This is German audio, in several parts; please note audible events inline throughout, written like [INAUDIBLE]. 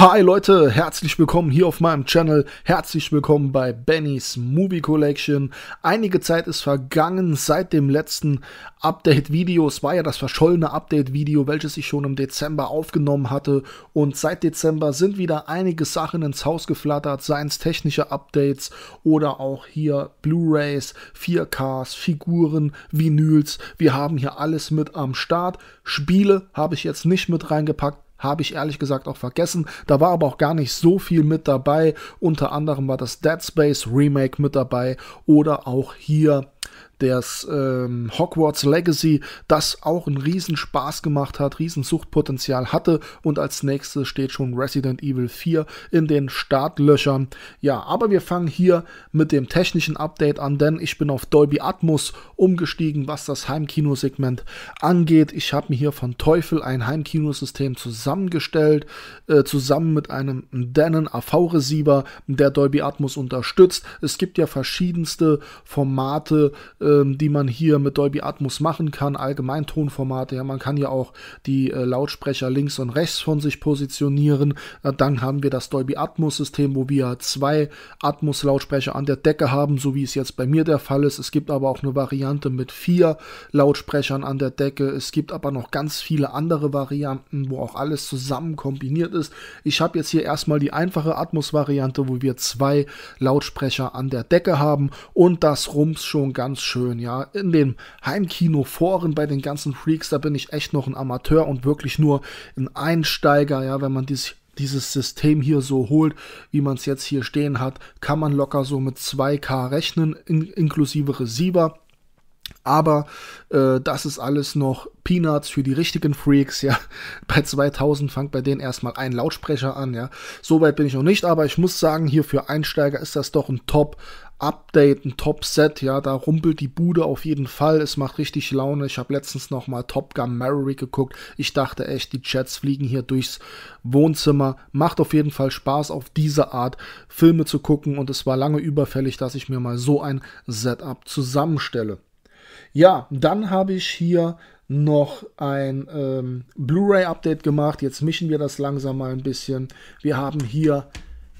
Hi Leute, herzlich willkommen hier auf meinem Channel, herzlich willkommen bei Bennys Movie Collection. Einige Zeit ist vergangen seit dem letzten Update-Video, es war ja das verschollene Update-Video, welches ich schon im Dezember aufgenommen hatte und seit Dezember sind wieder einige Sachen ins Haus geflattert, seien es technische Updates oder auch hier Blu-Rays, 4Ks, Figuren, Vinyls, wir haben hier alles mit am Start. Spiele habe ich jetzt nicht mit reingepackt, habe ich ehrlich gesagt auch vergessen. Da war aber auch gar nicht so viel mit dabei. Unter anderem war das Dead Space Remake mit dabei oder auch hier das ähm, Hogwarts Legacy, das auch einen Riesenspaß gemacht hat, Riesensuchtpotenzial hatte. Und als nächstes steht schon Resident Evil 4 in den Startlöchern. Ja, aber wir fangen hier mit dem technischen Update an, denn ich bin auf Dolby Atmos umgestiegen, was das Heimkinosegment angeht. Ich habe mir hier von Teufel ein Heimkinosystem zusammengestellt, äh, zusammen mit einem Denon AV-Receiver, der Dolby Atmos unterstützt. Es gibt ja verschiedenste Formate, äh, ähm, die man hier mit Dolby Atmos machen kann, allgemein Tonformate. Ja, man kann ja auch die äh, Lautsprecher links und rechts von sich positionieren. Äh, dann haben wir das Dolby Atmos System, wo wir zwei Atmos Lautsprecher an der Decke haben, so wie es jetzt bei mir der Fall ist. Es gibt aber auch eine Variante mit vier Lautsprechern an der Decke. Es gibt aber noch ganz viele andere Varianten, wo auch alles zusammen kombiniert ist. Ich habe jetzt hier erstmal die einfache Atmos Variante, wo wir zwei Lautsprecher an der Decke haben und das rums schon ganz schön schön, ja. In den Heimkinoforen bei den ganzen Freaks, da bin ich echt noch ein Amateur und wirklich nur ein Einsteiger, ja, wenn man dies, dieses System hier so holt, wie man es jetzt hier stehen hat, kann man locker so mit 2K rechnen, in, inklusive Receiver. Aber äh, das ist alles noch Peanuts für die richtigen Freaks, ja. [LAUGHS] Bei 2000 fangt bei denen erstmal ein Lautsprecher an, ja. Soweit bin ich noch nicht, aber ich muss sagen, hier für Einsteiger ist das doch ein Top Update, ein Top-Set, ja, da rumpelt die Bude auf jeden Fall. Es macht richtig Laune. Ich habe letztens nochmal Top Gun Maverick geguckt. Ich dachte echt, die Jets fliegen hier durchs Wohnzimmer. Macht auf jeden Fall Spaß, auf diese Art Filme zu gucken. Und es war lange überfällig, dass ich mir mal so ein Setup zusammenstelle. Ja, dann habe ich hier noch ein ähm, Blu-ray-Update gemacht. Jetzt mischen wir das langsam mal ein bisschen. Wir haben hier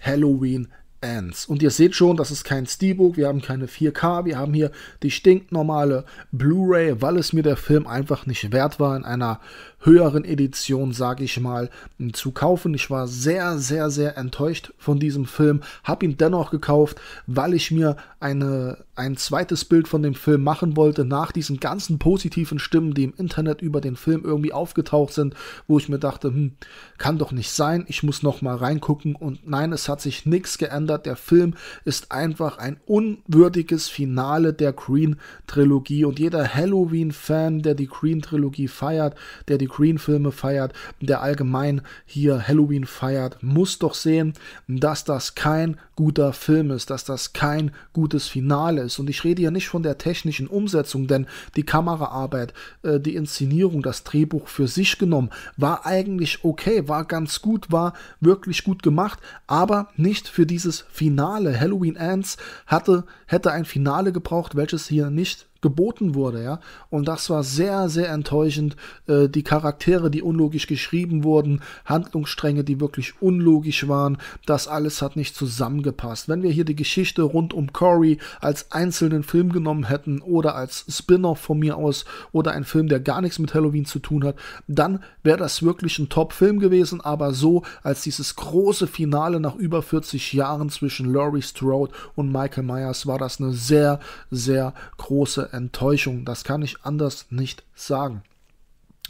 Halloween Ants. Und ihr seht schon, das ist kein Steelbook, wir haben keine 4K, wir haben hier die stinknormale Blu-ray, weil es mir der Film einfach nicht wert war, in einer höheren Edition, sage ich mal, zu kaufen. Ich war sehr, sehr, sehr enttäuscht von diesem Film, habe ihn dennoch gekauft, weil ich mir eine, ein zweites Bild von dem Film machen wollte, nach diesen ganzen positiven Stimmen, die im Internet über den Film irgendwie aufgetaucht sind, wo ich mir dachte, hm, kann doch nicht sein, ich muss nochmal reingucken und nein, es hat sich nichts geändert. Der Film ist einfach ein unwürdiges Finale der Green Trilogie und jeder Halloween Fan, der die Green Trilogie feiert, der die Green-Filme feiert, der allgemein hier Halloween feiert, muss doch sehen, dass das kein guter Film ist, dass das kein gutes Finale ist. Und ich rede hier nicht von der technischen Umsetzung, denn die Kameraarbeit, äh, die Inszenierung, das Drehbuch für sich genommen, war eigentlich okay, war ganz gut, war wirklich gut gemacht, aber nicht für dieses Finale. Halloween Ends hatte, hätte ein Finale gebraucht, welches hier nicht geboten wurde, ja. Und das war sehr, sehr enttäuschend. Äh, die Charaktere, die unlogisch geschrieben wurden, Handlungsstränge, die wirklich unlogisch waren, das alles hat nicht zusammengepasst. Wenn wir hier die Geschichte rund um Corey als einzelnen Film genommen hätten oder als Spin-off von mir aus oder ein Film, der gar nichts mit Halloween zu tun hat, dann wäre das wirklich ein Top-Film gewesen, aber so als dieses große Finale nach über 40 Jahren zwischen Laurie Strode und Michael Myers war das eine sehr, sehr große Enttäuschung. Das kann ich anders nicht sagen.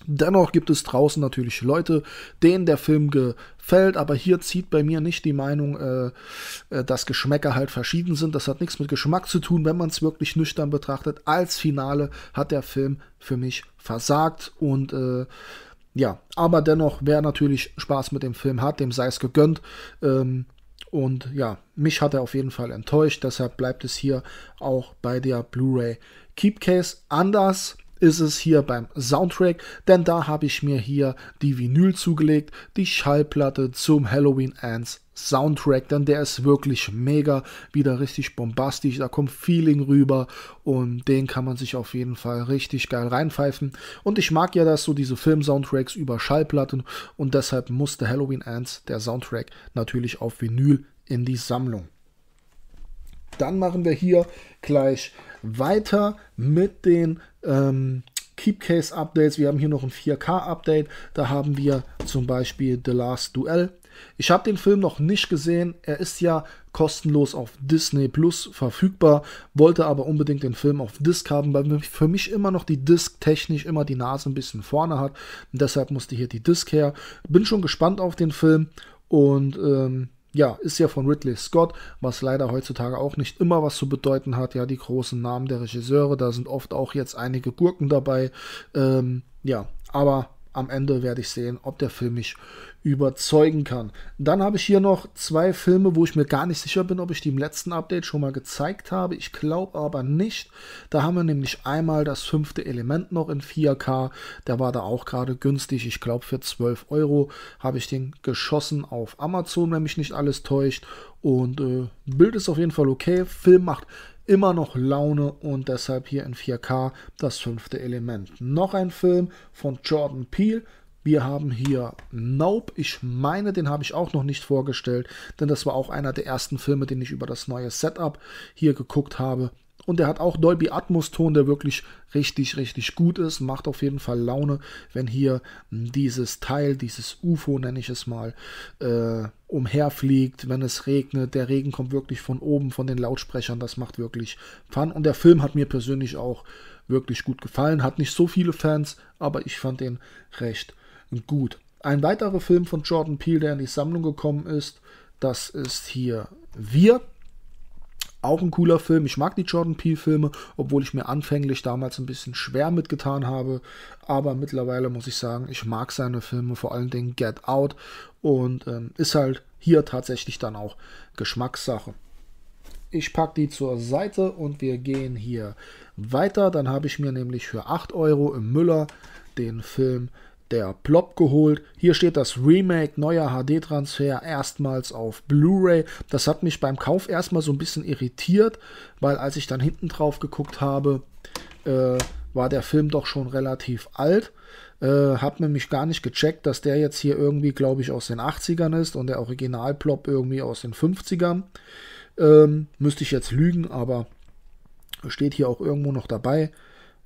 Dennoch gibt es draußen natürlich Leute, denen der Film gefällt, aber hier zieht bei mir nicht die Meinung, äh, äh dass Geschmäcker halt verschieden sind. Das hat nichts mit Geschmack zu tun, wenn man es wirklich nüchtern betrachtet. Als Finale hat der Film für mich versagt und äh, ja, aber dennoch, wer natürlich Spaß mit dem Film hat, dem sei es gegönnt. Ähm, und ja, mich hat er auf jeden Fall enttäuscht, deshalb bleibt es hier auch bei der Blu-ray Keep Case. anders ist es hier beim Soundtrack, denn da habe ich mir hier die Vinyl zugelegt, die Schallplatte zum Halloween Ends Soundtrack, denn der ist wirklich mega, wieder richtig bombastisch, da kommt Feeling rüber und den kann man sich auf jeden Fall richtig geil reinpfeifen. Und ich mag ja das so, diese Film-Soundtracks über Schallplatten und deshalb musste Halloween Ends, der Soundtrack, natürlich auf Vinyl in die Sammlung dann machen wir hier gleich weiter mit den ähm, Keepcase Updates. Wir haben hier noch ein 4K Update. Da haben wir zum Beispiel The Last Duel. Ich habe den Film noch nicht gesehen. Er ist ja kostenlos auf Disney Plus verfügbar, wollte aber unbedingt den Film auf Disc haben, weil für mich immer noch die Disc technisch immer die Nase ein bisschen vorne hat. Und deshalb musste hier die Disc her. Bin schon gespannt auf den Film und ähm, ja, ist ja von Ridley Scott, was leider heutzutage auch nicht immer was zu bedeuten hat. Ja, die großen Namen der Regisseure, da sind oft auch jetzt einige Gurken dabei. Ähm, ja, aber am Ende werde ich sehen, ob der Film mich überzeugen kann. Dann habe ich hier noch zwei Filme, wo ich mir gar nicht sicher bin, ob ich die im letzten Update schon mal gezeigt habe. Ich glaube aber nicht. Da haben wir nämlich einmal das fünfte Element noch in 4K. Der war da auch gerade günstig. Ich glaube für 12 Euro habe ich den geschossen auf Amazon, wenn mich nicht alles täuscht. Und äh, Bild ist auf jeden Fall okay. Film macht immer noch Laune und deshalb hier in 4K das fünfte Element. Noch ein Film von Jordan Peele. Wir haben hier Nope. Ich meine, den habe ich auch noch nicht vorgestellt, denn das war auch einer der ersten Filme, den ich über das neue Setup hier geguckt habe. Und er hat auch Dolby Atmos Ton, der wirklich richtig, richtig gut ist. Macht auf jeden Fall Laune, wenn hier hm, dieses Teil, dieses UFO nenne ich es mal, äh, umherfliegt, wenn es regnet. Der Regen kommt wirklich von oben, von den Lautsprechern. Das macht wirklich Fun. Und der Film hat mir persönlich auch wirklich gut gefallen. Hat nicht so viele Fans, aber ich fand ihn recht gut. Ein weiterer Film von Jordan Peele, der in die Sammlung gekommen ist, das ist hier Wir auch ein cooler Film. Ich mag die Jordan Peele-Filme, obwohl ich mir anfänglich damals ein bisschen schwer mitgetan habe. Aber mittlerweile muss ich sagen, ich mag seine Filme, vor allen Dingen Get Out. Und ähm, ist halt hier tatsächlich dann auch Geschmackssache. Ich packe die zur Seite und wir gehen hier weiter. Dann habe ich mir nämlich für 8 Euro im Müller den Film der Plop geholt. Hier steht das Remake, neuer HD-Transfer, erstmals auf Blu-ray. Das hat mich beim Kauf erstmal so ein bisschen irritiert, weil als ich dann hinten drauf geguckt habe, äh, war der Film doch schon relativ alt. Äh, hab nämlich gar nicht gecheckt, dass der jetzt hier irgendwie, glaube ich, aus den 80ern ist und der Originalplop irgendwie aus den 50ern. Ähm, müsste ich jetzt lügen, aber steht hier auch irgendwo noch dabei.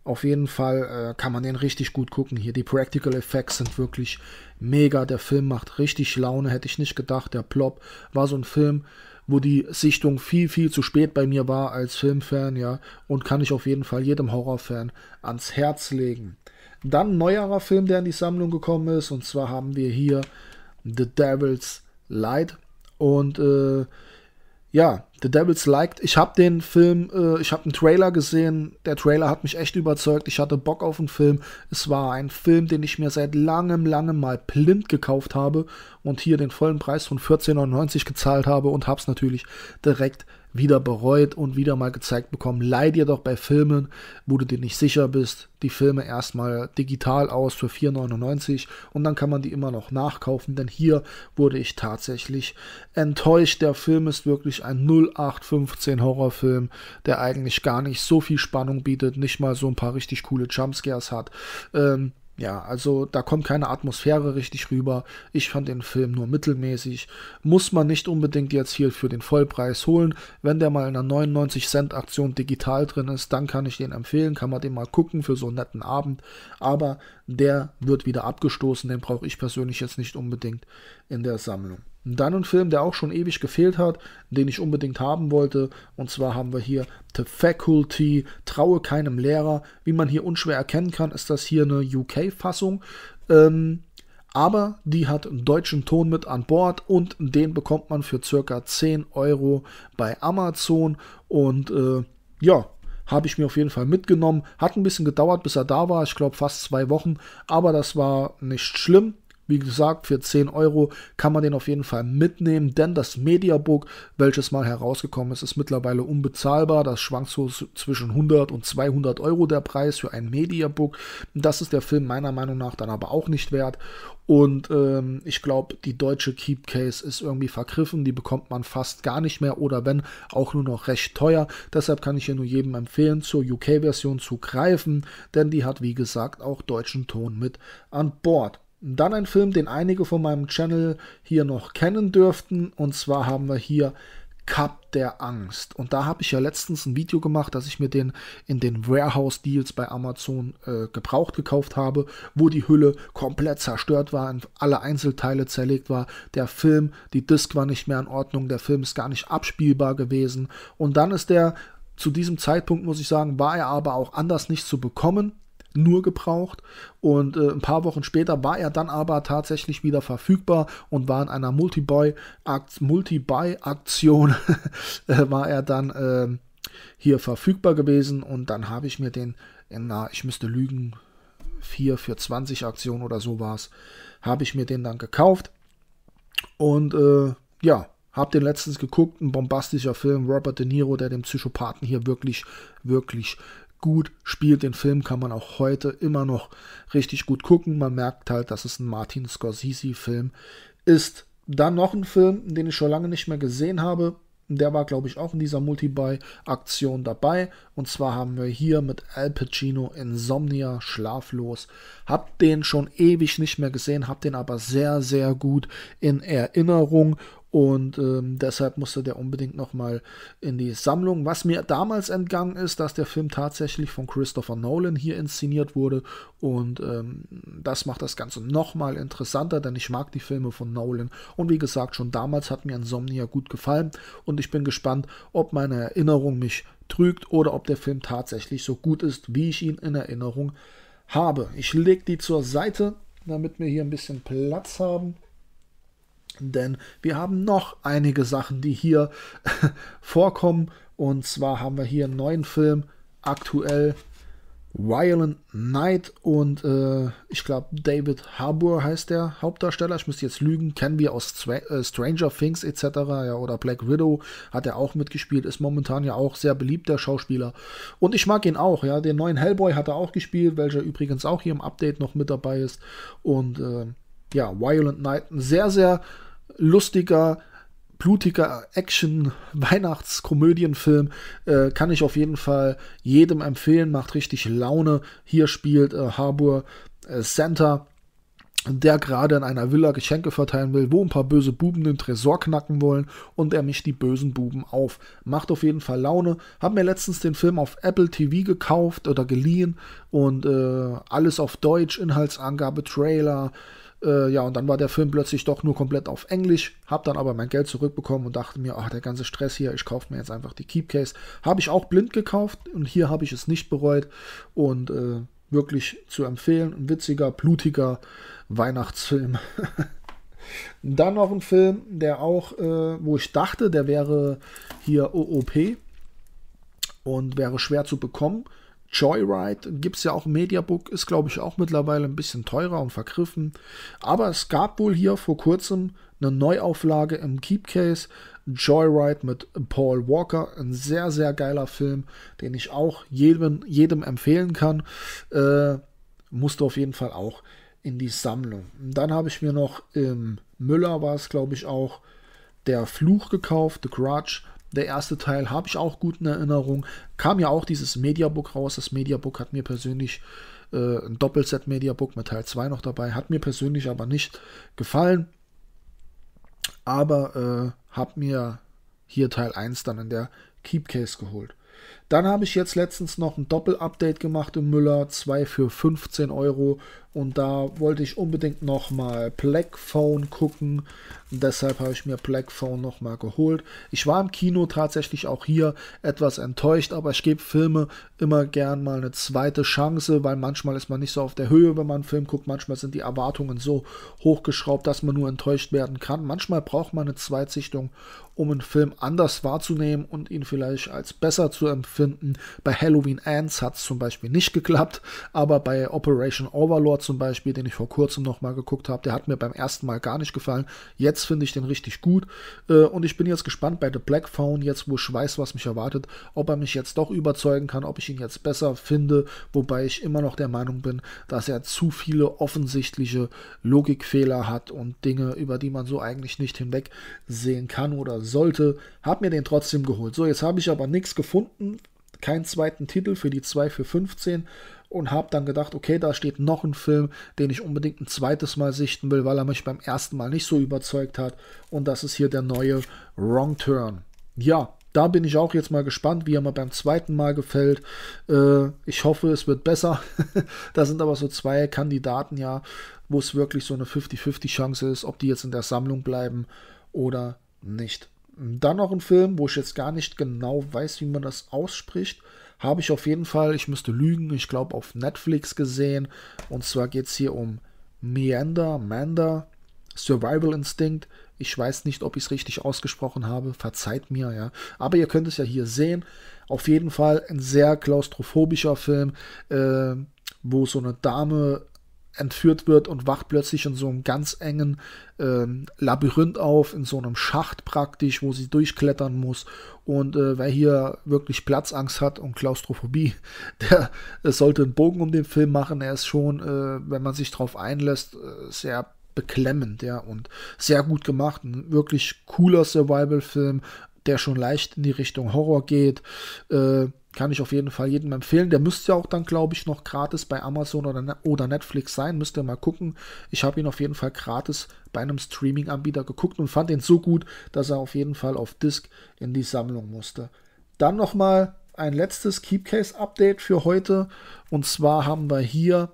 Auf jeden Fall äh, kann man den richtig gut gucken hier. Die Practical Effects sind wirklich mega. Der Film macht richtig Laune, hätte ich nicht gedacht. Der Plop war so ein Film, wo die Sichtung viel, viel zu spät bei mir war als Filmfan, ja. Und kann ich auf jeden Fall jedem Horrorfan ans Herz legen. Dann ein neuerer Film, der in die Sammlung gekommen ist. Und zwar haben wir hier The Devil's Light. Und äh, ja, The Devils Liked. Ich habe den Film, äh, ich habe einen Trailer gesehen. Der Trailer hat mich echt überzeugt. Ich hatte Bock auf den Film. Es war ein Film, den ich mir seit langem, langem mal blind gekauft habe und hier den vollen Preis von 14,99 gezahlt habe und habe es natürlich direkt wieder bereut und wieder mal gezeigt bekommen. Leih dir doch bei Filmen, wo du dir nicht sicher bist, die Filme erstmal digital aus für 4,99 und dann kann man die immer noch nachkaufen, denn hier wurde ich tatsächlich enttäuscht. Der Film ist wirklich ein 0815 Horrorfilm, der eigentlich gar nicht so viel Spannung bietet, nicht mal so ein paar richtig coole Jumpscares hat. Ähm, ja, also da kommt keine Atmosphäre richtig rüber. Ich fand den Film nur mittelmäßig. Muss man nicht unbedingt jetzt hier für den Vollpreis holen. Wenn der mal in einer 99 Cent Aktion digital drin ist, dann kann ich den empfehlen. Kann man den mal gucken für so einen netten Abend. Aber der wird wieder abgestoßen. Den brauche ich persönlich jetzt nicht unbedingt in der Sammlung dann ein Film, der auch schon ewig gefehlt hat, den ich unbedingt haben wollte. Und zwar haben wir hier The Faculty, Traue keinem Lehrer. Wie man hier unschwer erkennen kann, ist das hier eine UK-Fassung. Ähm, aber die hat einen deutschen Ton mit an Bord und den bekommt man für circa 10 Euro bei Amazon. Und äh, ja, habe ich mir auf jeden Fall mitgenommen. Hat ein bisschen gedauert, bis er da war. Ich glaube fast zwei Wochen. Aber das war nicht schlimm. Wie gesagt, für 10 Euro kann man den auf jeden Fall mitnehmen, denn das Mediabook, welches mal herausgekommen ist, ist mittlerweile unbezahlbar. Das schwankt so zwischen 100 und 200 Euro der Preis für ein Mediabook. Das ist der Film meiner Meinung nach dann aber auch nicht wert. Und ähm, ich glaube, die deutsche Keep Case ist irgendwie vergriffen. Die bekommt man fast gar nicht mehr oder wenn, auch nur noch recht teuer. Deshalb kann ich hier nur jedem empfehlen, zur UK-Version zu greifen, denn die hat, wie gesagt, auch deutschen Ton mit an Bord. Dann ein Film, den einige von meinem Channel hier noch kennen dürften. Und zwar haben wir hier Cup der Angst. Und da habe ich ja letztens ein Video gemacht, dass ich mir den in den Warehouse-Deals bei Amazon äh, gebraucht gekauft habe, wo die Hülle komplett zerstört war in alle Einzelteile zerlegt war. Der Film, die Disc war nicht mehr in Ordnung, der Film ist gar nicht abspielbar gewesen. Und dann ist der zu diesem Zeitpunkt, muss ich sagen, war er aber auch anders nicht zu bekommen nur gebraucht. Und äh, ein paar Wochen später war er dann aber tatsächlich wieder verfügbar und war in einer Multi-Buy-Aktion, [LAUGHS] äh, war er dann äh, hier verfügbar gewesen. Und dann habe ich mir den, in, äh, na, ich müsste lügen, 4 für 20 Aktion oder so war es, habe ich mir den dann gekauft. Und äh, ja, habe den letztens geguckt, ein bombastischer Film, Robert De Niro, der dem Psychopathen hier wirklich, wirklich gut spielt. Den Film kann man auch heute immer noch richtig gut gucken. Man merkt halt, dass es ein Martin Scorsese-Film ist. Dann noch ein Film, den ich schon lange nicht mehr gesehen habe. Der war, glaube ich, auch in dieser Multibuy-Aktion dabei. Und zwar haben wir hier mit Al Pacino Insomnia Schlaflos. Hab den schon ewig nicht mehr gesehen, hab den aber sehr, sehr gut in Erinnerung und ähm, deshalb musste der unbedingt nochmal in die Sammlung. Was mir damals entgangen ist, dass der Film tatsächlich von Christopher Nolan hier inszeniert wurde. Und ähm, das macht das Ganze nochmal interessanter, denn ich mag die Filme von Nolan. Und wie gesagt, schon damals hat mir Insomnia gut gefallen. Und ich bin gespannt, ob meine Erinnerung mich trügt oder ob der Film tatsächlich so gut ist, wie ich ihn in Erinnerung habe. Ich lege die zur Seite, damit wir hier ein bisschen Platz haben. Denn wir haben noch einige Sachen, die hier [LAUGHS] vorkommen. Und zwar haben wir hier einen neuen Film, aktuell Violent Night. und äh, ich glaube David Harbour heißt der Hauptdarsteller. Ich müsste jetzt lügen, kennen wir aus Stra äh, Stranger Things etc. Ja, oder Black Widow hat er auch mitgespielt, ist momentan ja auch sehr beliebter Schauspieler. Und ich mag ihn auch, ja. Den neuen Hellboy hat er auch gespielt, welcher übrigens auch hier im Update noch mit dabei ist. Und äh, ja, Violent Night, ein sehr, sehr lustiger, blutiger Action-Weihnachtskomödienfilm. Äh, kann ich auf jeden Fall jedem empfehlen. Macht richtig Laune. Hier spielt äh, Harbour äh, Center, der gerade in einer Villa Geschenke verteilen will, wo ein paar böse Buben den Tresor knacken wollen und er mischt die bösen Buben auf. Macht auf jeden Fall Laune. Hab mir letztens den Film auf Apple TV gekauft oder geliehen und äh, alles auf Deutsch, Inhaltsangabe, Trailer, äh, ja, und dann war der Film plötzlich doch nur komplett auf Englisch, habe dann aber mein Geld zurückbekommen und dachte mir, ach, der ganze Stress hier, ich kaufe mir jetzt einfach die Keepcase. Habe ich auch blind gekauft und hier habe ich es nicht bereut und äh, wirklich zu empfehlen. Ein witziger, blutiger Weihnachtsfilm. [LAUGHS] Dann noch ein Film, der auch, äh, wo ich dachte, der wäre hier OOP und wäre schwer zu bekommen. Joyride gibt es ja auch im Mediabook, ist glaube ich auch mittlerweile ein bisschen teurer und vergriffen. Aber es gab wohl hier vor kurzem eine Neuauflage im Keepcase. Joyride mit Paul Walker, ein sehr, sehr geiler Film, den ich auch jedem, jedem empfehlen kann. Äh, musste auf jeden Fall auch in die Sammlung. Dann habe ich mir noch im Müller, war es glaube ich auch, der Fluch gekauft, The Grudge. Der erste Teil habe ich auch gut in Erinnerung. Kam ja auch dieses Mediabook raus. Das Mediabook hat mir persönlich äh, ein Doppelset Mediabook mit Teil 2 noch dabei. Hat mir persönlich aber nicht gefallen. Aber äh, habe mir hier Teil 1 dann in der Keepcase geholt. Dann habe ich jetzt letztens noch ein Doppel-Update gemacht im Müller, zwei für 15 Euro. Und da wollte ich unbedingt nochmal Blackphone gucken. Und deshalb habe ich mir Blackphone nochmal geholt. Ich war im Kino tatsächlich auch hier etwas enttäuscht, aber ich gebe Filme immer gern mal eine zweite Chance, weil manchmal ist man nicht so auf der Höhe, wenn man einen Film guckt. Manchmal sind die Erwartungen so hochgeschraubt, dass man nur enttäuscht werden kann. Manchmal braucht man eine Zweitsichtung, um einen Film anders wahrzunehmen und ihn vielleicht als besser zu empfinden. Bei Halloween Ends hat es zum Beispiel nicht geklappt, aber bei Operation Overlord zum Beispiel, den ich vor kurzem nochmal geguckt habe, der hat mir beim ersten Mal gar nicht gefallen. Jetzt finde ich den richtig gut äh, und ich bin jetzt gespannt bei The Black Phone, jetzt wo ich weiß, was mich erwartet, ob er mich jetzt doch überzeugen kann, ob ich ihn jetzt besser finde, wobei ich immer noch der Meinung bin, dass er zu viele offensichtliche Logikfehler hat und Dinge, über die man so eigentlich nicht hinwegsehen kann oder sollte, habe mir den trotzdem geholt. So, jetzt habe ich aber nichts gefunden, keinen zweiten Titel für die 2 für 15 und habe dann gedacht, okay, da steht noch ein Film, den ich unbedingt ein zweites Mal sichten will, weil er mich beim ersten Mal nicht so überzeugt hat und das ist hier der neue Wrong Turn. Ja, da bin ich auch jetzt mal gespannt, wie er mir beim zweiten Mal gefällt. Äh, ich hoffe, es wird besser. [LAUGHS] da sind aber so zwei Kandidaten ja, wo es wirklich so eine 50-50 Chance ist, ob die jetzt in der Sammlung bleiben oder nicht. Dann noch ein Film, wo ich jetzt gar nicht genau weiß, wie man das ausspricht. Habe ich auf jeden Fall, ich müsste lügen, ich glaube auf Netflix gesehen. Und zwar geht es hier um Meander, Mander, Survival Instinct. Ich weiß nicht, ob ich es richtig ausgesprochen habe. Verzeiht mir, ja. Aber ihr könnt es ja hier sehen. Auf jeden Fall ein sehr klaustrophobischer Film, äh, wo so eine Dame entführt wird und wacht plötzlich in so einem ganz engen ähm, Labyrinth auf, in so einem Schacht praktisch, wo sie durchklettern muss. Und äh, wer hier wirklich Platzangst hat und Klaustrophobie, [LAUGHS] der, der äh, sollte einen Bogen um den Film machen. Er ist schon, äh, wenn man sich darauf einlässt, äh, sehr beklemmend, ja, und sehr gut gemacht. Ein wirklich cooler Survival-Film, der schon leicht in die Richtung Horror geht. Äh, kann ich auf jeden Fall jedem empfehlen. Der müsste ja auch dann, glaube ich, noch gratis bei Amazon oder, ne-, oder Netflix sein. Müsst ihr mal gucken. Ich habe ihn auf jeden Fall gratis bei einem Streaming-Anbieter geguckt und fand ihn so gut, dass er auf jeden Fall auf Disc in die Sammlung musste. Dann nochmal ein letztes Keepcase-Update für heute. Und zwar haben wir hier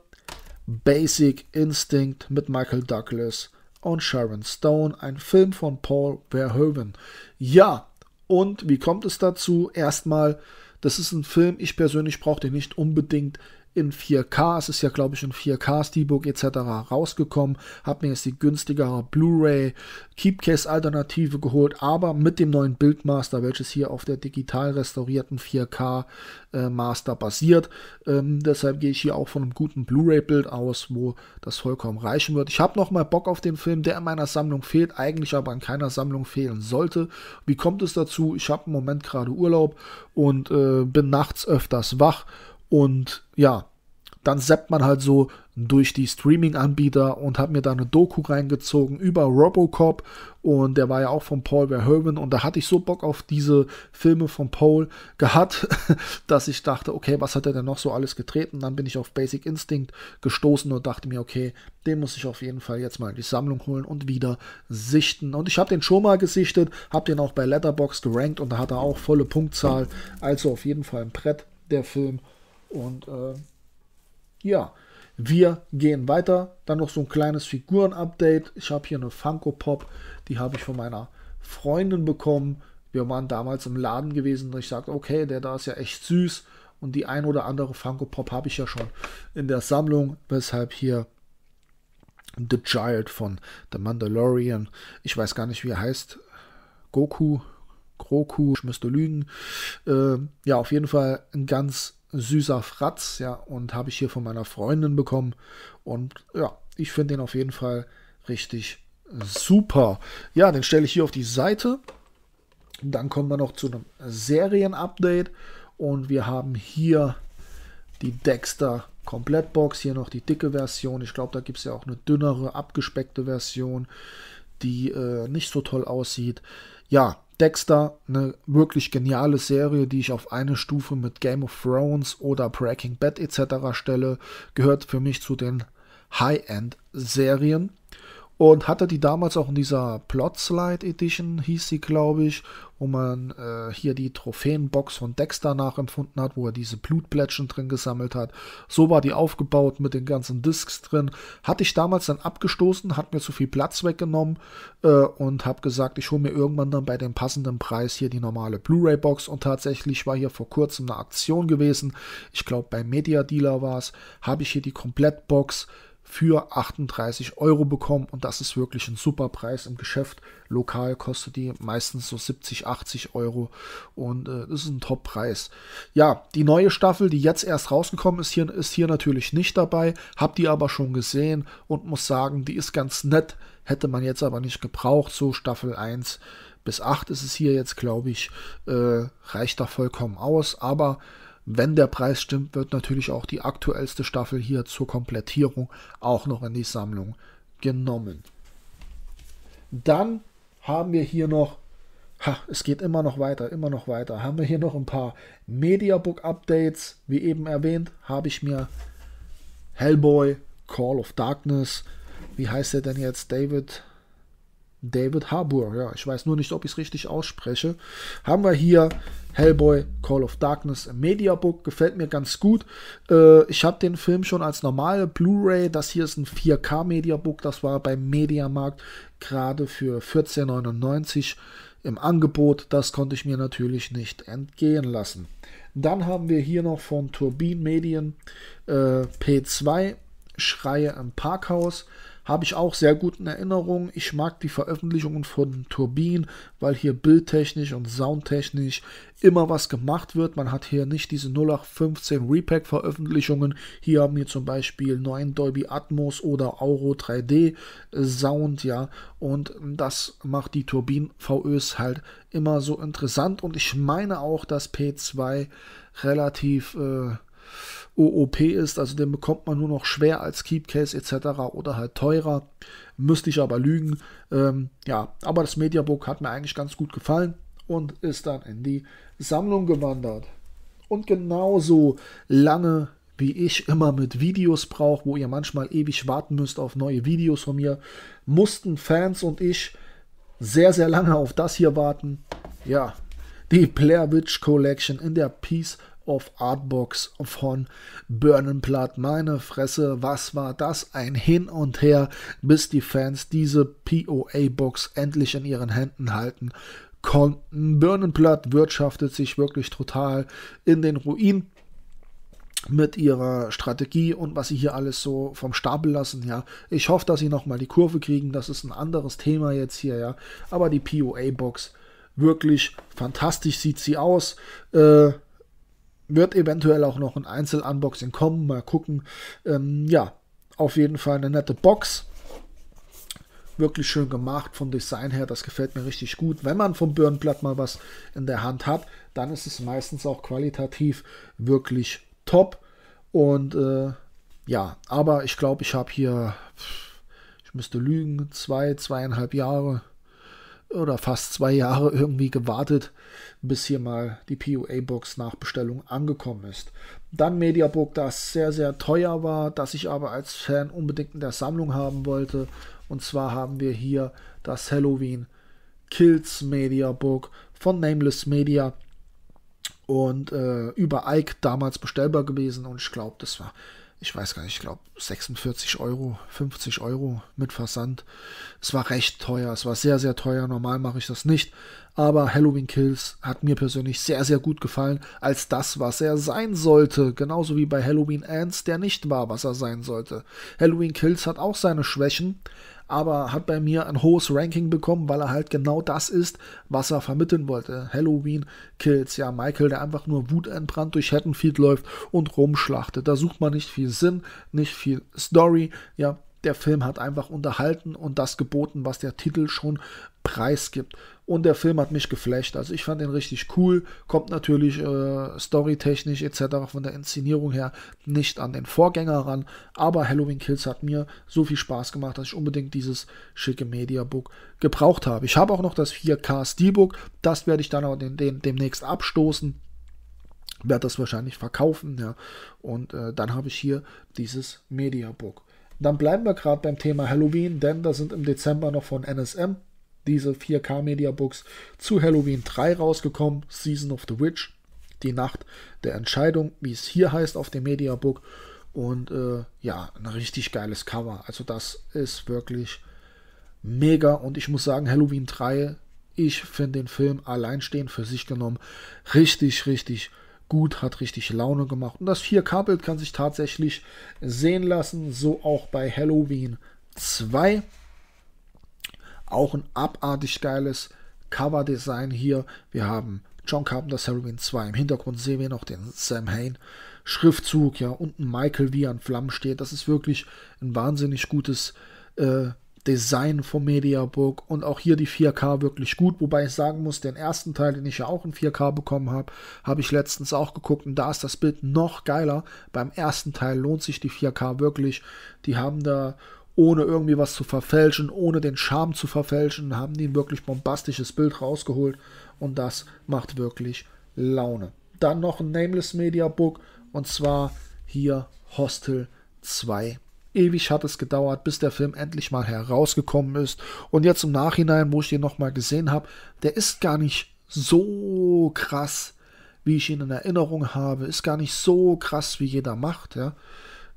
Basic Instinct mit Michael Douglas und Sharon Stone, ein Film von Paul Verhoeven. Ja, und wie kommt es dazu? Erstmal das ist ein Film, ich persönlich brauche den nicht unbedingt in 4K, es ist ja glaube ich in 4K, Steelbook etc. rausgekommen, habe mir jetzt die günstigere Blu-ray Keepcase Alternative geholt, aber mit dem neuen Bildmaster, welches hier auf der digital restaurierten 4K äh, Master basiert. Ähm, deshalb gehe ich hier auch von einem guten Blu-ray Bild aus, wo das vollkommen reichen wird. Ich habe nochmal Bock auf den Film, der in meiner Sammlung fehlt, eigentlich aber in keiner Sammlung fehlen sollte. Wie kommt es dazu? Ich habe im Moment gerade Urlaub und äh, bin nachts öfters wach und ja, dann zappt man halt so durch die Streaming-Anbieter und hat mir da eine Doku reingezogen über Robocop und der war ja auch von Paul Verhoeven und da hatte ich so Bock auf diese Filme von Paul gehabt, [LAUGHS] dass ich dachte, okay, was hat er denn noch so alles getreten? dann bin ich auf Basic Instinct gestoßen und dachte mir, okay, den muss ich auf jeden Fall jetzt mal in die Sammlung holen und wieder sichten. Und ich habe den schon mal gesichtet, habe den auch bei Letterbox gerankt und da hat er auch volle Punktzahl, also auf jeden Fall ein Brett der Film und äh, ja, wir gehen weiter. Dann noch so ein kleines Figuren-Update. Ich habe hier eine Funko Pop, die habe ich von meiner Freundin bekommen. Wir waren damals im Laden gewesen und ich sagte, okay, der da ist ja echt süß. Und die ein oder andere Funko Pop habe ich ja schon in der Sammlung, weshalb hier The Child von The Mandalorian, ich weiß gar nicht, wie er heißt, Goku, Groku, ich müsste lügen. Äh, ja, auf jeden Fall ein ganz süßer Fratz, ja, und habe ich hier von meiner Freundin bekommen. Und ja, ich finde den auf jeden Fall richtig super. Ja, den stelle ich hier auf die Seite. Dann kommen wir noch zu einem Serien-Update. und wir haben hier die Dexter Komplettbox, hier noch die dicke Version. Ich glaube, da gibt es ja auch eine dünnere, abgespeckte Version, die äh, nicht so toll aussieht. Ja, Dexter, eine wirklich geniale Serie, die ich auf eine Stufe mit Game of Thrones oder Breaking Bad etc. stelle, gehört für mich zu den High-End-Serien. Und hatte die damals auch in dieser Plot Slide Edition, hieß sie, glaube ich, wo man äh, hier die Trophäenbox von Dexter nachempfunden hat, wo er diese Blutplättchen drin gesammelt hat. So war die aufgebaut mit den ganzen Discs drin. Hatte ich damals dann abgestoßen, hat mir zu viel Platz weggenommen äh, und habe gesagt, ich hole mir irgendwann dann bei dem passenden Preis hier die normale Blu-ray-Box. Und tatsächlich war hier vor kurzem eine Aktion gewesen. Ich glaube, bei Media Dealer war es, habe ich hier die Komplettbox für 38 Euro bekommen und das ist wirklich ein super Preis im Geschäft. Lokal kostet die meistens so 70, 80 Euro und äh, das ist ein Top-Preis. Ja, die neue Staffel, die jetzt erst rausgekommen ist, hier, ist hier natürlich nicht dabei, hab die aber schon gesehen und muss sagen, die ist ganz nett, hätte man jetzt aber nicht gebraucht, so Staffel 1 bis 8 ist es hier jetzt, glaube ich, äh, reicht da vollkommen aus, aber wenn der Preis stimmt, wird natürlich auch die aktuellste Staffel hier zur Komplettierung auch noch in die Sammlung genommen. Dann haben wir hier noch, ha, es geht immer noch weiter, immer noch weiter, haben wir hier noch ein paar Mediabook-Updates. Wie eben erwähnt, habe ich mir Hellboy, Call of Darkness, wie heißt er denn jetzt, David David Harbour, ja, ich weiß nur nicht, ob ich es richtig ausspreche, haben wir hier Hellboy Call of Darkness im Mediabook, gefällt mir ganz gut. Äh, ich habe den Film schon als normale Blu-ray, das hier ist ein 4K Mediabook, das war beim Mediamarkt gerade für 14,99 im Angebot, das konnte ich mir natürlich nicht entgehen lassen. Dann haben wir hier noch von Turbin Medien äh, P2 Schreie im Parkhaus habe ich auch sehr guten Erinnerungen. Ich mag die Veröffentlichungen von Turbin, weil hier bildtechnisch und soundtechnisch immer was gemacht wird. Man hat hier nicht diese 0815 Repack-Veröffentlichungen. Hier haben wir zum Beispiel 9 Dolby Atmos oder Auro 3D Sound, ja. Und das macht die Turbin VÖs halt immer so interessant. Und ich meine auch, dass P2 relativ. Äh, OOP ist, also den bekommt man nur noch schwer als Keepcase etc. oder halt teurer. Müsste ich aber lügen. Ähm, ja, aber das Mediabook hat mir eigentlich ganz gut gefallen und ist dann in die Sammlung gewandert. Und genauso lange wie ich immer mit Videos brauche, wo ihr manchmal ewig warten müsst auf neue Videos von mir, mussten Fans und ich sehr, sehr lange auf das hier warten. Ja, die Blair Witch Collection in der Peace auf Artbox, von Burnenblatt. Meine Fresse, was war das? Ein Hin und Her, bis die Fans diese POA-Box endlich in ihren Händen halten konnten. Burnenblatt wirtschaftet sich wirklich total in den Ruin mit ihrer Strategie und was sie hier alles so vom Stapel lassen, ja. Ich hoffe, dass sie nochmal die Kurve kriegen, das ist ein anderes Thema jetzt hier, ja. Aber die POA-Box, wirklich fantastisch sieht sie aus. Äh, wird eventuell auch noch ein Einzel-Unboxing kommen, mal gucken. Ähm, ja, auf jeden Fall eine nette Box. Wirklich schön gemacht vom Design her, das gefällt mir richtig gut. Wenn man vom Birnenblatt mal was in der Hand hat, dann ist es meistens auch qualitativ wirklich top. Und äh, ja, aber ich glaube, ich habe hier, ich müsste lügen, zwei, zweieinhalb Jahre oder fast zwei Jahre irgendwie gewartet, bis hier mal die PUA-Box nach Bestellung angekommen ist. Dann Mediabook, das sehr, sehr teuer war, das ich aber als Fan unbedingt in der Sammlung haben wollte. Und zwar haben wir hier das Halloween Kills Mediabook von Nameless Media und äh, über Ike damals bestellbar gewesen. Und ich glaube, das war ich weiß gar nicht, ich glaube 46 Euro, 50 Euro mit Versand. Es war recht teuer, es war sehr, sehr teuer. Normal mache ich das nicht. Aber Halloween Kills hat mir persönlich sehr, sehr gut gefallen, als das, was er sein sollte. Genauso wie bei Halloween Ends, der nicht war, was er sein sollte. Halloween Kills hat auch seine Schwächen, aber hat bei mir ein hohes Ranking bekommen, weil er halt genau das ist, was er vermitteln wollte. Halloween Kills, ja, Michael, der einfach nur wutentbrannt durch Haddonfield läuft und rumschlachtet. Da sucht man nicht viel Sinn, nicht viel Story, ja, der Film hat einfach unterhalten und das geboten, was der Titel schon preisgibt. Und der Film hat mich geflasht. Also ich fand ihn richtig cool. Kommt natürlich äh, storytechnisch etc. von der Inszenierung her nicht an den Vorgänger ran. Aber Halloween Kills hat mir so viel Spaß gemacht, dass ich unbedingt dieses schicke Mediabook gebraucht habe. Ich habe auch noch das 4K Steelbook. Das werde ich dann auch den, den, demnächst abstoßen werde das wahrscheinlich verkaufen, ja. Und äh, dann habe ich hier dieses Mediabook. Dann bleiben wir gerade beim Thema Halloween, denn da sind im Dezember noch von NSM diese 4K Media Books zu Halloween 3 rausgekommen, Season of the Witch, die Nacht der Entscheidung, wie es hier heißt auf dem Media Book. Und äh, ja, ein richtig geiles Cover. Also das ist wirklich mega. Und ich muss sagen, Halloween 3, ich finde den Film alleinstehend für sich genommen richtig, richtig gut, hat richtig Laune gemacht. Und das 4K-Bild kann sich tatsächlich sehen lassen, so auch bei Halloween 2. Auch ein abartig geiles Cover-Design hier. Wir haben John Carpenter's Halloween 2. Im Hintergrund sehen wir noch den Sam Hain Schriftzug, ja, und Michael, wie an Flammen steht. Das ist wirklich ein wahnsinnig gutes äh, Design vom Mediabook und auch hier die 4K wirklich gut, wobei ich sagen muss, den ersten Teil, den ich ja auch in 4K bekommen habe, habe ich letztens auch geguckt und da ist das Bild noch geiler. Beim ersten Teil lohnt sich die 4K wirklich. Die haben da ohne irgendwie was zu verfälschen, ohne den Charme zu verfälschen, haben die ein wirklich bombastisches Bild rausgeholt und das macht wirklich Laune. Dann noch ein Nameless Mediabook und zwar hier Hostel 2 Ewig hat es gedauert, bis der Film endlich mal herausgekommen ist. Und jetzt im Nachhinein, wo ich ihn nochmal gesehen habe, der ist gar nicht so krass, wie ich ihn in Erinnerung habe. Ist gar nicht so krass, wie jeder macht. Ja.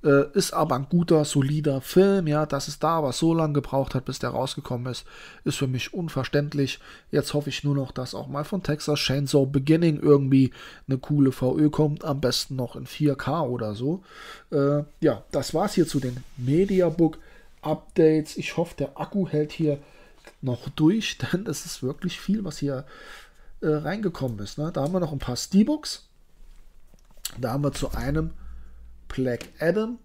Äh, ist aber ein guter, solider Film, ja, dass es da aber so lange gebraucht hat, bis der rausgekommen ist, ist für mich unverständlich. Jetzt hoffe ich nur noch, dass auch mal von Texas Chainsaw Beginning irgendwie eine coole VÖ kommt, am besten noch in 4K oder so. Äh, ja, das war's hier zu den Mediabook Updates. Ich hoffe, der Akku hält hier noch durch, [LAUGHS] denn es ist wirklich viel, was hier äh, reingekommen ist. Ne? Da haben wir noch ein paar Steebooks. Da haben wir zu einem Black Adam.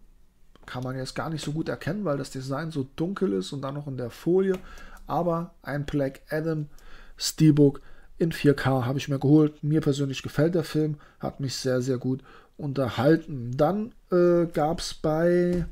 Kann man jetzt gar nicht so gut erkennen, weil das Design so dunkel ist und dann noch in der Folie. Aber ein Black Adam Steelbook in 4K habe ich mir geholt. Mir persönlich gefällt der Film, hat mich sehr, sehr gut unterhalten. Dann äh, gab es bei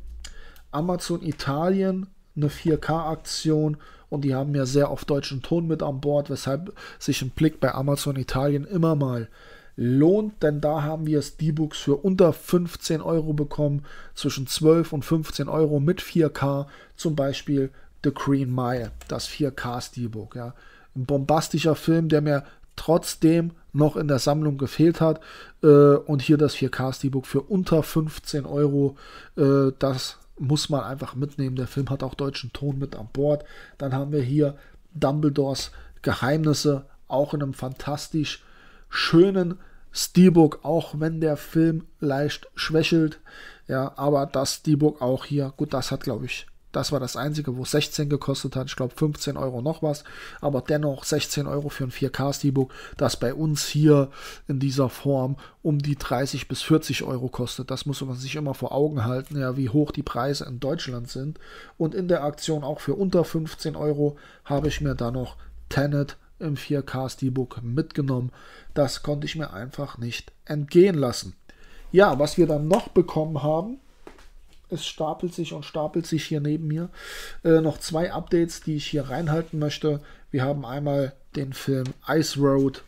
Amazon Italien eine 4K-Aktion und die haben ja sehr oft deutschen Ton mit an Bord, weshalb sich ein Blick bei Amazon Italien immer mal lohnt, denn da haben wir Steelbooks für unter 15 Euro bekommen, zwischen 12 und 15 Euro mit 4K, zum Beispiel The Green Mile, das 4K Steelbook. Ja. Ein bombastischer Film, der mir trotzdem noch in der Sammlung gefehlt hat. Äh, und hier das 4K Steelbook für unter 15 Euro. Äh, das muss man einfach mitnehmen. Der Film hat auch deutschen Ton mit an Bord. Dann haben wir hier Dumbledores Geheimnisse, auch in einem fantastisch schönen Steelbook, auch wenn der Film leicht schwächelt. Ja, aber das Steelbook auch hier, gut, das hat, glaube ich, das war das Einzige, wo es 16 gekostet hat. Ich glaube 15 Euro noch was. Aber dennoch 16 Euro für ein 4K-Steelbook, das bei uns hier in dieser Form um die 30 bis 40 Euro kostet. Das muss man sich immer vor Augen halten, ja, wie hoch die Preise in Deutschland sind. Und in der Aktion auch für unter 15 Euro habe ich mir da noch Tenet im 4K Steelbook mitgenommen. Das konnte ich mir einfach nicht entgehen lassen. Ja, was wir dann noch bekommen haben, es stapelt sich und stapelt sich hier neben mir, äh, noch zwei Updates, die ich hier reinhalten möchte. Wir haben einmal den Film Ice Road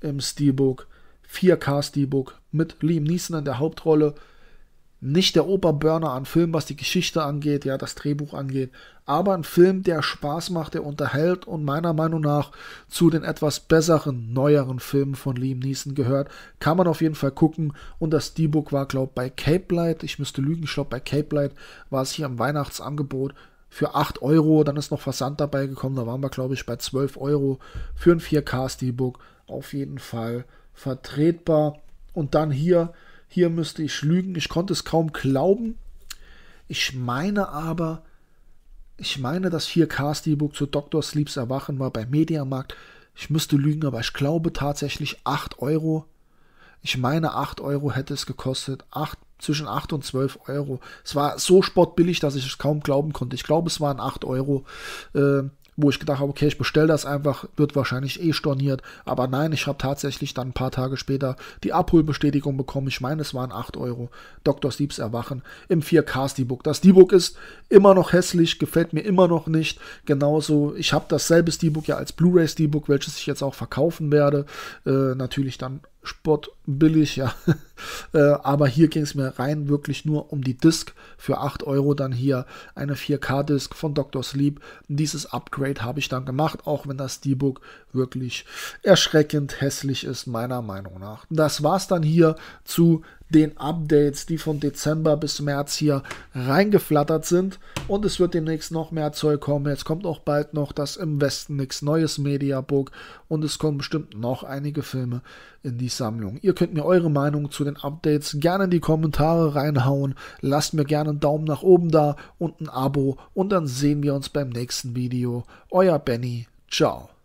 im Steelbook, 4K Steelbook mit Liam Neeson in der Hauptrolle nicht der Oberburner an Film, was die Geschichte angeht, ja, das Drehbuch angeht, aber ein Film, der Spaß macht, der unterhält und meiner Meinung nach zu den etwas besseren, neueren Filmen von Liam Neeson gehört. Kann man auf jeden Fall gucken. Und das D-Book war, glaube ich, bei Cape Light, ich müsste lügen, ich glaube, bei Cape Light war es hier im Weihnachtsangebot für 8 Euro. Dann ist noch Versand dabei gekommen, da waren wir, glaube ich, bei 12 Euro für ein 4 k d book Auf jeden Fall vertretbar. Und dann hier hier müsste ich lügen. Ich konnte es kaum glauben. Ich meine aber, ich meine, das 4K-Steelbook zu Dr. Sleeps Erwachen war bei Mediamarkt. Ich müsste lügen, aber ich glaube tatsächlich 8 Euro. Ich meine, 8 Euro hätte es gekostet. 8, zwischen 8 und 12 Euro. Es war so sportbillig, dass ich es kaum glauben konnte. Ich glaube, es waren 8 Euro. Äh, wo ich gedacht habe, okay, ich bestelle das einfach, wird wahrscheinlich eh storniert. Aber nein, ich habe tatsächlich dann ein paar Tage später die Abholbestätigung bekommen. Ich meine, es waren 8 Euro. Dr. Sleeps Erwachen im 4K Steelbook. Das Steelbook ist immer noch hässlich, gefällt mir immer noch nicht. Genauso, ich habe dasselbe Steelbook ja als Blu-ray Steelbook, welches ich jetzt auch verkaufen werde. Äh, natürlich dann Sport billig, ja. [LAUGHS] Äh, aber hier ging es mir rein wirklich nur um die Disk für 8 Euro. Dann hier eine 4K-Disk von Dr. Sleep. Dieses Upgrade habe ich dann gemacht, auch wenn das D-Book wirklich erschreckend hässlich ist, meiner Meinung nach. Das war es dann hier zu den Updates, die von Dezember bis März hier reingeflattert sind. Und es wird demnächst noch mehr Zeug kommen. Jetzt kommt auch bald noch das Im Westen nichts Neues Mediabook. Und es kommen bestimmt noch einige Filme in die Sammlung. Ihr könnt mir eure Meinung zu den Updates gerne in die Kommentare reinhauen. Lasst mir gerne einen Daumen nach oben da und ein Abo. Und dann sehen wir uns beim nächsten Video. Euer Benny. Ciao.